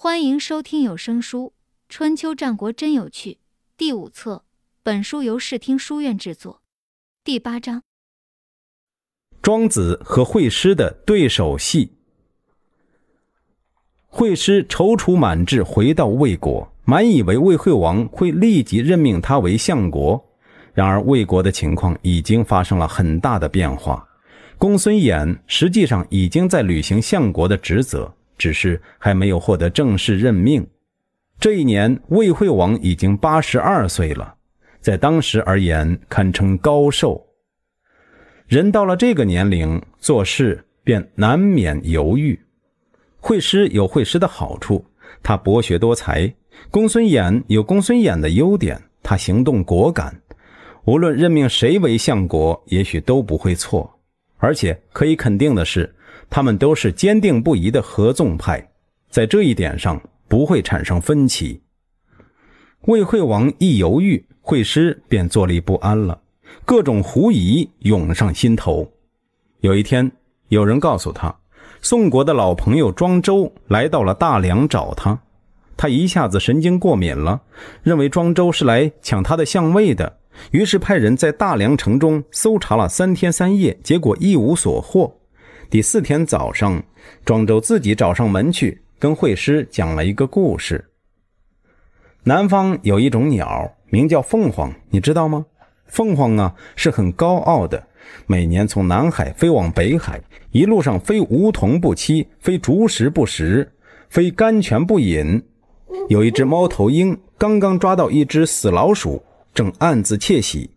欢迎收听有声书《春秋战国真有趣》第五册。本书由视听书院制作。第八章：庄子和惠施的对手戏。惠施踌躇满志回到魏国，满以为魏惠王会立即任命他为相国。然而，魏国的情况已经发生了很大的变化，公孙衍实际上已经在履行相国的职责。只是还没有获得正式任命。这一年，魏惠王已经八十二岁了，在当时而言堪称高寿。人到了这个年龄，做事便难免犹豫。惠施有惠施的好处，他博学多才；公孙衍有公孙衍的优点，他行动果敢。无论任命谁为相国，也许都不会错。而且可以肯定的是，他们都是坚定不移的合纵派，在这一点上不会产生分歧。魏惠王一犹豫，惠施便坐立不安了，各种狐疑涌上心头。有一天，有人告诉他，宋国的老朋友庄周来到了大梁找他，他一下子神经过敏了，认为庄周是来抢他的相位的。于是派人在大梁城中搜查了三天三夜，结果一无所获。第四天早上，庄周自己找上门去，跟惠施讲了一个故事。南方有一种鸟，名叫凤凰，你知道吗？凤凰呢是很高傲的，每年从南海飞往北海，一路上非梧桐不栖，非竹实不食，非甘泉不饮。有一只猫头鹰刚刚抓到一只死老鼠。正暗自窃喜，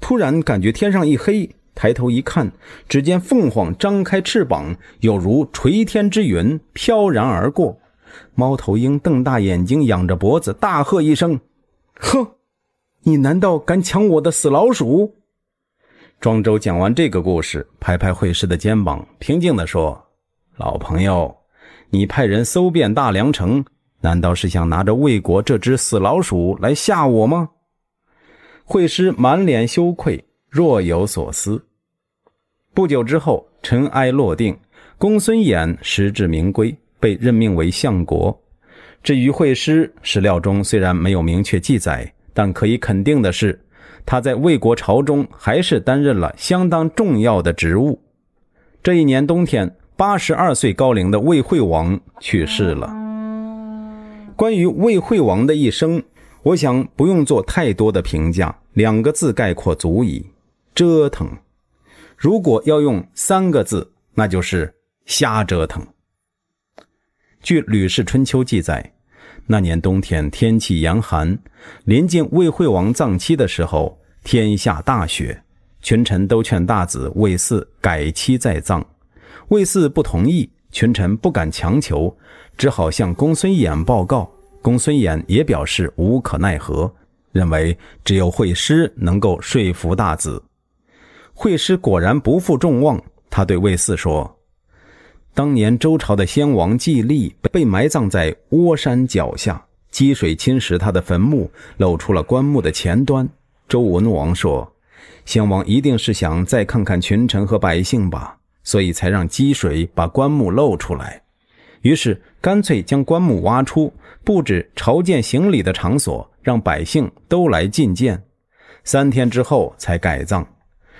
突然感觉天上一黑，抬头一看，只见凤凰张开翅膀，有如垂天之云飘然而过。猫头鹰瞪大眼睛，仰着脖子，大喝一声：“哼，你难道敢抢我的死老鼠？”庄周讲完这个故事，拍拍惠师的肩膀，平静地说：“老朋友，你派人搜遍大梁城，难道是想拿着魏国这只死老鼠来吓我吗？”惠施满脸羞愧，若有所思。不久之后，尘埃落定，公孙衍实至名归，被任命为相国。至于惠施，史料中虽然没有明确记载，但可以肯定的是，他在魏国朝中还是担任了相当重要的职务。这一年冬天，八十二岁高龄的魏惠王去世了。关于魏惠王的一生。我想不用做太多的评价，两个字概括足矣：折腾。如果要用三个字，那就是瞎折腾。据《吕氏春秋》记载，那年冬天天气严寒，临近魏惠王葬期的时候，天下大雪，群臣都劝大子魏嗣改期再葬，魏四不同意，群臣不敢强求，只好向公孙衍报告。公孙衍也表示无可奈何，认为只有惠施能够说服大子。惠施果然不负众望，他对魏四说：“当年周朝的先王季历被埋葬在涡山脚下，积水侵蚀他的坟墓，露出了棺木的前端。”周文王说：“先王一定是想再看看群臣和百姓吧，所以才让积水把棺木露出来。”于是干脆将棺木挖出，布置朝见行礼的场所，让百姓都来觐见。三天之后才改葬，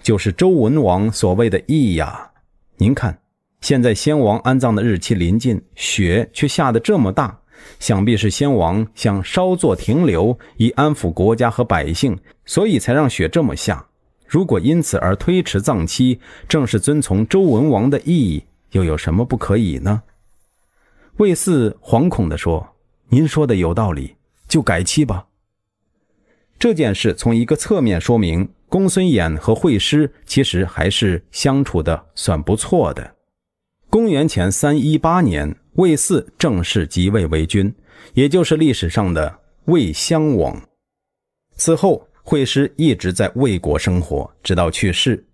就是周文王所谓的义呀。您看，现在先王安葬的日期临近，雪却下得这么大，想必是先王想稍作停留，以安抚国家和百姓，所以才让雪这么下。如果因此而推迟葬期，正是遵从周文王的意义，又有什么不可以呢？魏四惶恐的说：“您说的有道理，就改期吧。”这件事从一个侧面说明，公孙衍和惠施其实还是相处的算不错的。公元前三一八年，魏四正式即位为君，也就是历史上的魏襄王。此后，惠施一直在魏国生活，直到去世。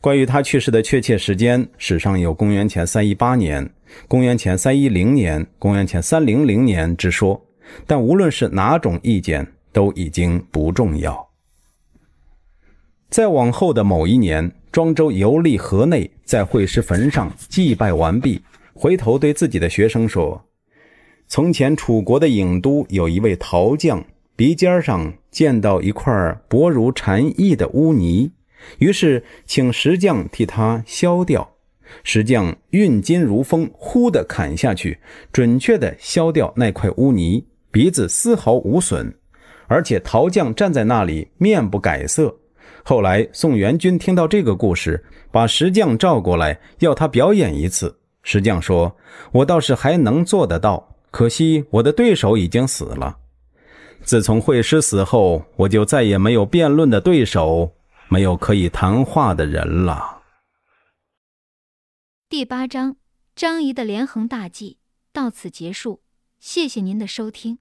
关于他去世的确切时间，史上有公元前三一八年。公元前三一零年、公元前三零零年之说，但无论是哪种意见，都已经不重要。再往后的某一年，庄周游历河内，在惠施坟上祭拜完毕，回头对自己的学生说：“从前楚国的郢都有一位陶匠，鼻尖上见到一块薄如蝉翼的污泥，于是请石匠替他削掉。”石匠运金如风，忽地砍下去，准确地削掉那块污泥，鼻子丝毫无损。而且陶匠站在那里面不改色。后来宋元君听到这个故事，把石匠召过来，要他表演一次。石匠说：“我倒是还能做得到，可惜我的对手已经死了。自从惠施死后，我就再也没有辩论的对手，没有可以谈话的人了。”第八章张仪的连横大计到此结束，谢谢您的收听。